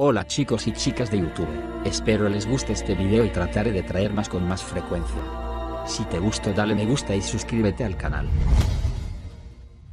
Hola chicos y chicas de YouTube, espero les guste este video y trataré de traer más con más frecuencia. Si te gustó dale me gusta y suscríbete al canal.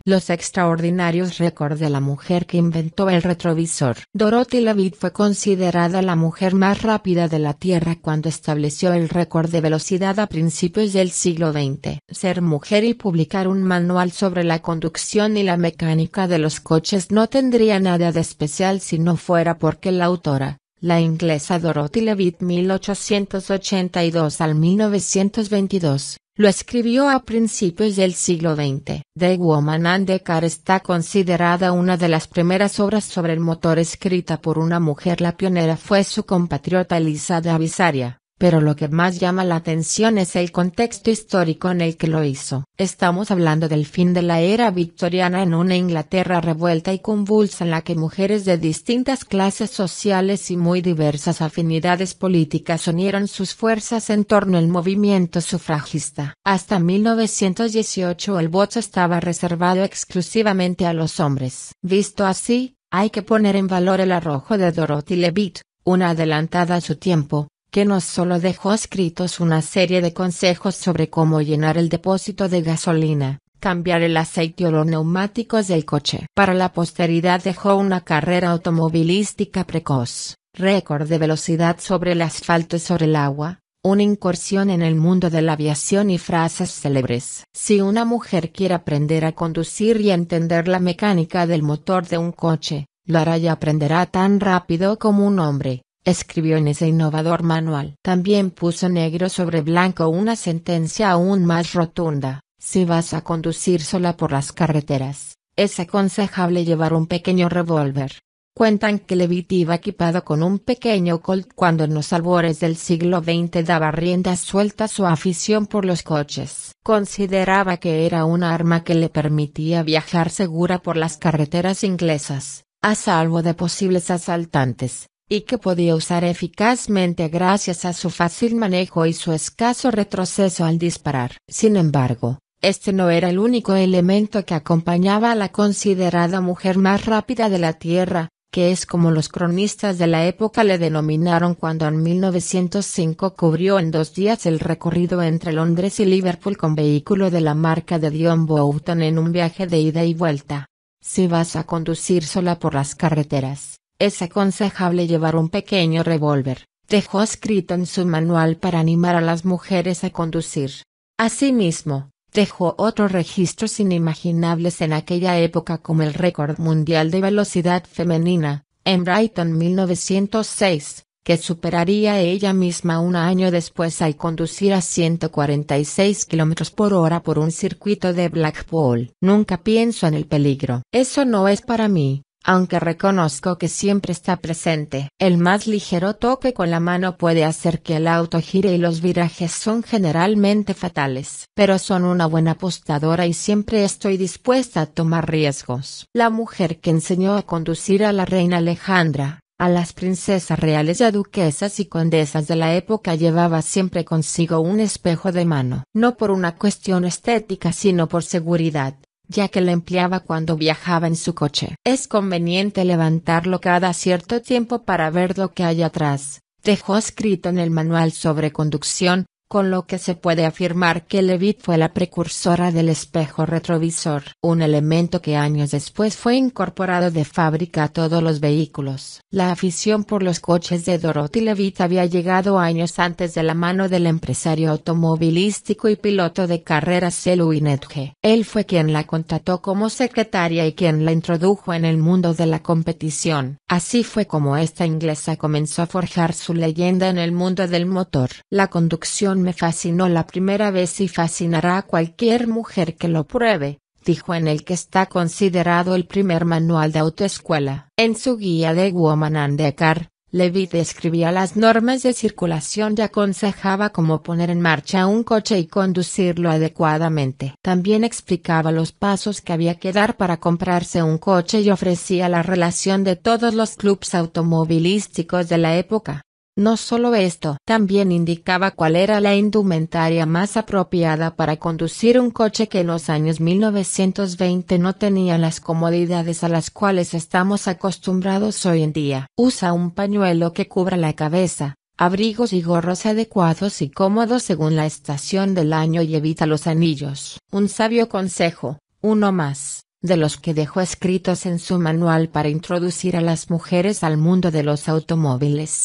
Los extraordinarios récords de la mujer que inventó el retrovisor. Dorothy Levitt fue considerada la mujer más rápida de la Tierra cuando estableció el récord de velocidad a principios del siglo XX. Ser mujer y publicar un manual sobre la conducción y la mecánica de los coches no tendría nada de especial si no fuera porque la autora, la inglesa Dorothy Levitt 1882 al 1922, lo escribió a principios del siglo XX. The Woman and the Car está considerada una de las primeras obras sobre el motor escrita por una mujer. La pionera fue su compatriota Elisa de Avisaria pero lo que más llama la atención es el contexto histórico en el que lo hizo. Estamos hablando del fin de la era victoriana en una Inglaterra revuelta y convulsa en la que mujeres de distintas clases sociales y muy diversas afinidades políticas unieron sus fuerzas en torno al movimiento sufragista. Hasta 1918 el voto estaba reservado exclusivamente a los hombres. Visto así, hay que poner en valor el arrojo de Dorothy Levitt, una adelantada a su tiempo, que no solo dejó escritos una serie de consejos sobre cómo llenar el depósito de gasolina, cambiar el aceite o los neumáticos del coche. Para la posteridad dejó una carrera automovilística precoz, récord de velocidad sobre el asfalto y sobre el agua, una incursión en el mundo de la aviación y frases célebres. Si una mujer quiere aprender a conducir y entender la mecánica del motor de un coche, lo hará y aprenderá tan rápido como un hombre escribió en ese innovador manual. También puso negro sobre blanco una sentencia aún más rotunda, si vas a conducir sola por las carreteras, es aconsejable llevar un pequeño revólver. Cuentan que Levitt iba equipado con un pequeño Colt cuando en los albores del siglo XX daba rienda suelta su afición por los coches. Consideraba que era un arma que le permitía viajar segura por las carreteras inglesas, a salvo de posibles asaltantes y que podía usar eficazmente gracias a su fácil manejo y su escaso retroceso al disparar. Sin embargo, este no era el único elemento que acompañaba a la considerada mujer más rápida de la Tierra, que es como los cronistas de la época le denominaron cuando en 1905 cubrió en dos días el recorrido entre Londres y Liverpool con vehículo de la marca de Dion Boughton en un viaje de ida y vuelta. Si vas a conducir sola por las carreteras, es aconsejable llevar un pequeño revólver, dejó escrito en su manual para animar a las mujeres a conducir. Asimismo, dejó otros registros inimaginables en aquella época como el récord mundial de velocidad femenina, en Brighton 1906, que superaría ella misma un año después al conducir a 146 km por hora por un circuito de Blackpool. Nunca pienso en el peligro. Eso no es para mí, aunque reconozco que siempre está presente. El más ligero toque con la mano puede hacer que el auto gire y los virajes son generalmente fatales. Pero son una buena apostadora y siempre estoy dispuesta a tomar riesgos. La mujer que enseñó a conducir a la reina Alejandra, a las princesas reales y a duquesas y condesas de la época llevaba siempre consigo un espejo de mano. No por una cuestión estética sino por seguridad ya que la empleaba cuando viajaba en su coche. Es conveniente levantarlo cada cierto tiempo para ver lo que hay atrás, dejó escrito en el manual sobre conducción, con lo que se puede afirmar que Levitt fue la precursora del espejo retrovisor, un elemento que años después fue incorporado de fábrica a todos los vehículos. La afición por los coches de Dorothy Levitt había llegado años antes de la mano del empresario automovilístico y piloto de carreras Elwin Edge. Él fue quien la contrató como secretaria y quien la introdujo en el mundo de la competición. Así fue como esta inglesa comenzó a forjar su leyenda en el mundo del motor. La conducción me fascinó la primera vez y fascinará a cualquier mujer que lo pruebe, dijo en el que está considerado el primer manual de autoescuela. En su guía de Woman and Car, Levitt describía las normas de circulación y aconsejaba cómo poner en marcha un coche y conducirlo adecuadamente. También explicaba los pasos que había que dar para comprarse un coche y ofrecía la relación de todos los clubs automovilísticos de la época. No solo esto, también indicaba cuál era la indumentaria más apropiada para conducir un coche que en los años 1920 no tenía las comodidades a las cuales estamos acostumbrados hoy en día. Usa un pañuelo que cubra la cabeza, abrigos y gorros adecuados y cómodos según la estación del año y evita los anillos. Un sabio consejo, uno más de los que dejó escritos en su manual para introducir a las mujeres al mundo de los automóviles.